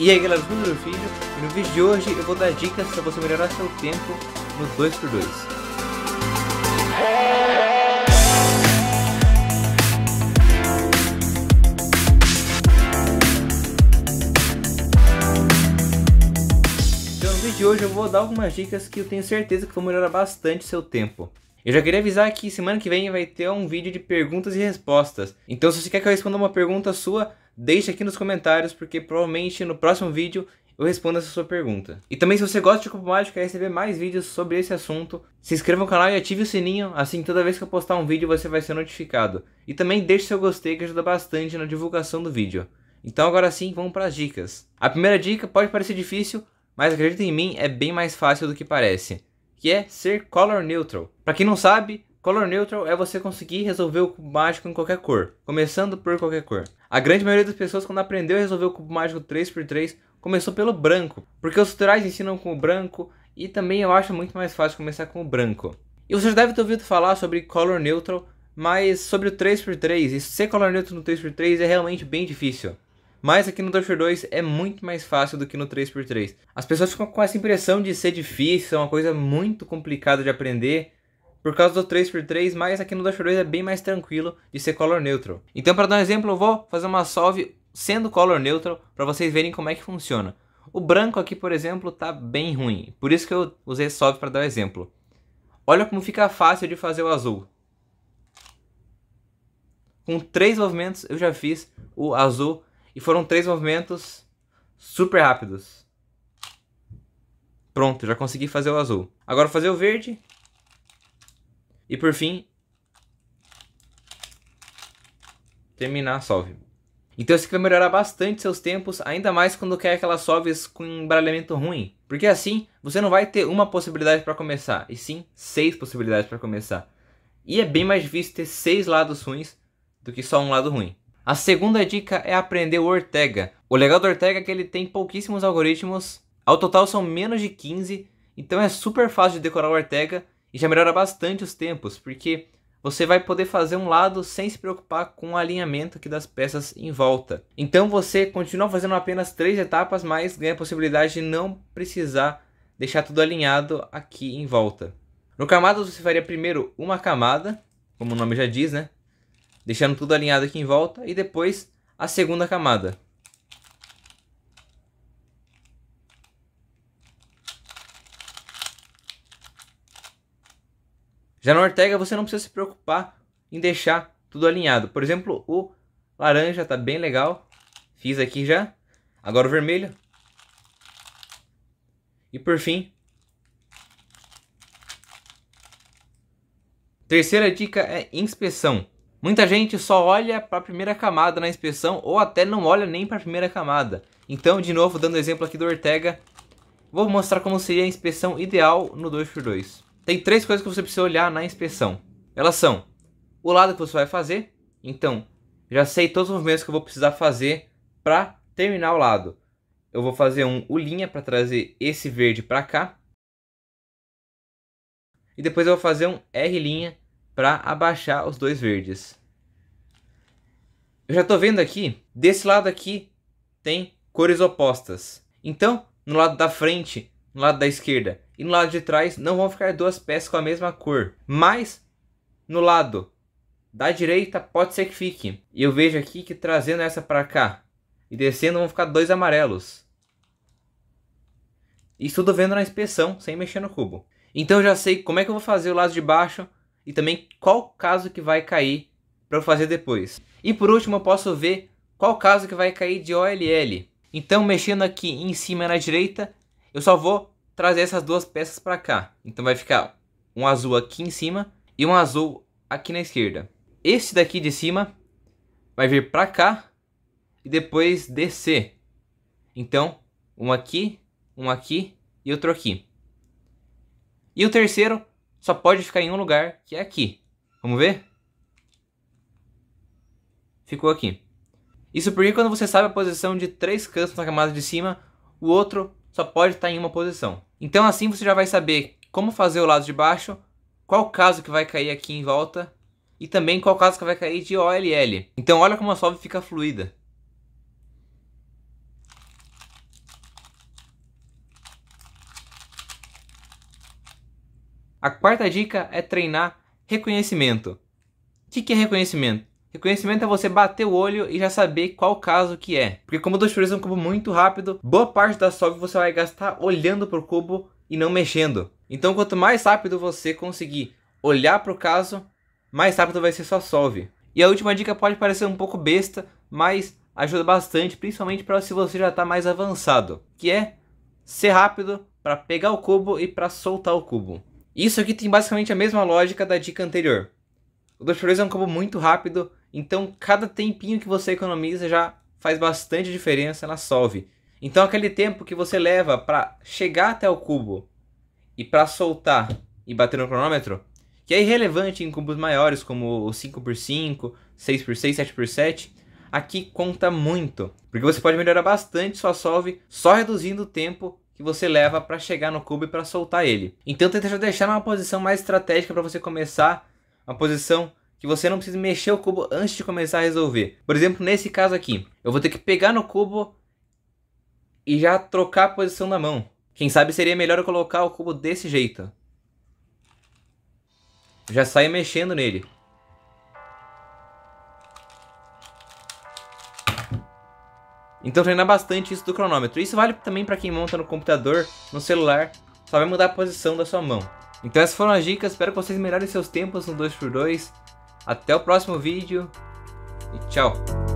E aí galera, tudo meu filho? E no vídeo de hoje eu vou dar dicas para você melhorar seu tempo no 2x2. Então no vídeo de hoje eu vou dar algumas dicas que eu tenho certeza que vão melhorar bastante seu tempo. Eu já queria avisar que semana que vem vai ter um vídeo de perguntas e respostas. Então se você quer que eu responda uma pergunta sua, deixe aqui nos comentários, porque provavelmente no próximo vídeo eu respondo essa sua pergunta. E também se você gosta de Cubo Mágico e quer receber mais vídeos sobre esse assunto, se inscreva no canal e ative o sininho, assim toda vez que eu postar um vídeo você vai ser notificado. E também deixe seu gostei que ajuda bastante na divulgação do vídeo. Então agora sim, vamos para as dicas. A primeira dica pode parecer difícil, mas acredita em mim, é bem mais fácil do que parece que é ser color neutral. Para quem não sabe, color neutral é você conseguir resolver o cubo mágico em qualquer cor, começando por qualquer cor. A grande maioria das pessoas, quando aprendeu a resolver o cubo mágico 3x3, começou pelo branco, porque os tutoriais ensinam com o branco e também eu acho muito mais fácil começar com o branco. E você já deve ter ouvido falar sobre color neutral, mas sobre o 3x3, e ser color neutral no 3x3 é realmente bem difícil. Mas aqui no Dosher 2 é muito mais fácil do que no 3x3. As pessoas ficam com essa impressão de ser difícil, é uma coisa muito complicada de aprender, por causa do 3x3, mas aqui no Dosher 2 é bem mais tranquilo de ser color neutral. Então, para dar um exemplo, eu vou fazer uma solve sendo color neutral para vocês verem como é que funciona. O branco aqui, por exemplo, tá bem ruim. Por isso que eu usei solve para dar um exemplo. Olha como fica fácil de fazer o azul. Com três movimentos eu já fiz o azul e foram três movimentos super rápidos. Pronto, já consegui fazer o azul. Agora fazer o verde. E por fim... Terminar a solve. Então isso aqui vai melhorar bastante seus tempos, ainda mais quando quer aquelas solves com embaralhamento ruim. Porque assim, você não vai ter uma possibilidade para começar, e sim seis possibilidades para começar. E é bem mais difícil ter seis lados ruins do que só um lado ruim. A segunda dica é aprender o Ortega. O legal do Ortega é que ele tem pouquíssimos algoritmos, ao total são menos de 15, então é super fácil de decorar o Ortega e já melhora bastante os tempos, porque você vai poder fazer um lado sem se preocupar com o alinhamento aqui das peças em volta. Então você continua fazendo apenas três etapas, mas ganha a possibilidade de não precisar deixar tudo alinhado aqui em volta. No camadas você faria primeiro uma camada, como o nome já diz, né? deixando tudo alinhado aqui em volta e depois a segunda camada. Já na Ortega você não precisa se preocupar em deixar tudo alinhado. Por exemplo, o laranja está bem legal. Fiz aqui já. Agora o vermelho. E por fim. Terceira dica é inspeção. Muita gente só olha para a primeira camada na inspeção ou até não olha nem para a primeira camada. Então, de novo, dando exemplo aqui do Ortega, vou mostrar como seria a inspeção ideal no 2x2. Tem três coisas que você precisa olhar na inspeção. Elas são o lado que você vai fazer, então já sei todos os movimentos que eu vou precisar fazer para terminar o lado. Eu vou fazer um U linha para trazer esse verde para cá. E depois eu vou fazer um R linha para abaixar os dois verdes. Eu já estou vendo aqui, desse lado aqui tem cores opostas. Então, no lado da frente, no lado da esquerda e no lado de trás não vão ficar duas peças com a mesma cor. Mas no lado da direita pode ser que fique. E eu vejo aqui que trazendo essa para cá e descendo vão ficar dois amarelos. Isso tudo vendo na inspeção, sem mexer no cubo. Então eu já sei como é que eu vou fazer o lado de baixo e também qual caso que vai cair para eu fazer depois. E por último, eu posso ver qual caso que vai cair de OLL. Então, mexendo aqui em cima e na direita, eu só vou trazer essas duas peças para cá. Então vai ficar um azul aqui em cima e um azul aqui na esquerda. Este daqui de cima vai vir para cá e depois descer. Então, um aqui, um aqui e outro aqui. E o terceiro só pode ficar em um lugar, que é aqui. Vamos ver? Ficou aqui. Isso porque quando você sabe a posição de três cantos na camada de cima, o outro só pode estar em uma posição. Então assim você já vai saber como fazer o lado de baixo, qual caso que vai cair aqui em volta e também qual caso que vai cair de OLL. Então olha como a solve fica fluida. A quarta dica é treinar reconhecimento. O que, que é reconhecimento? Reconhecimento é você bater o olho e já saber qual caso que é. Porque como dois furos é um cubo muito rápido, boa parte da solve você vai gastar olhando para o cubo e não mexendo. Então quanto mais rápido você conseguir olhar para o caso, mais rápido vai ser sua solve. E a última dica pode parecer um pouco besta, mas ajuda bastante, principalmente para se você já está mais avançado, que é ser rápido para pegar o cubo e para soltar o cubo. Isso aqui tem basicamente a mesma lógica da dica anterior. O 2x2 é um combo muito rápido, então cada tempinho que você economiza já faz bastante diferença na solve. Então aquele tempo que você leva para chegar até o cubo e para soltar e bater no cronômetro, que é irrelevante em cubos maiores como o 5x5, 6x6, 7x7, aqui conta muito, porque você pode melhorar bastante sua solve só reduzindo o tempo que você leva para chegar no cubo e para soltar ele. Então tenta deixar numa posição mais estratégica para você começar, uma posição que você não precisa mexer o cubo antes de começar a resolver. Por exemplo, nesse caso aqui, eu vou ter que pegar no cubo e já trocar a posição da mão. Quem sabe seria melhor eu colocar o cubo desse jeito. Já sair mexendo nele. Então treinar bastante isso do cronômetro. Isso vale também para quem monta no computador, no celular, só vai mudar a posição da sua mão. Então essas foram as dicas, espero que vocês melhorem seus tempos no 2x2. Até o próximo vídeo e tchau!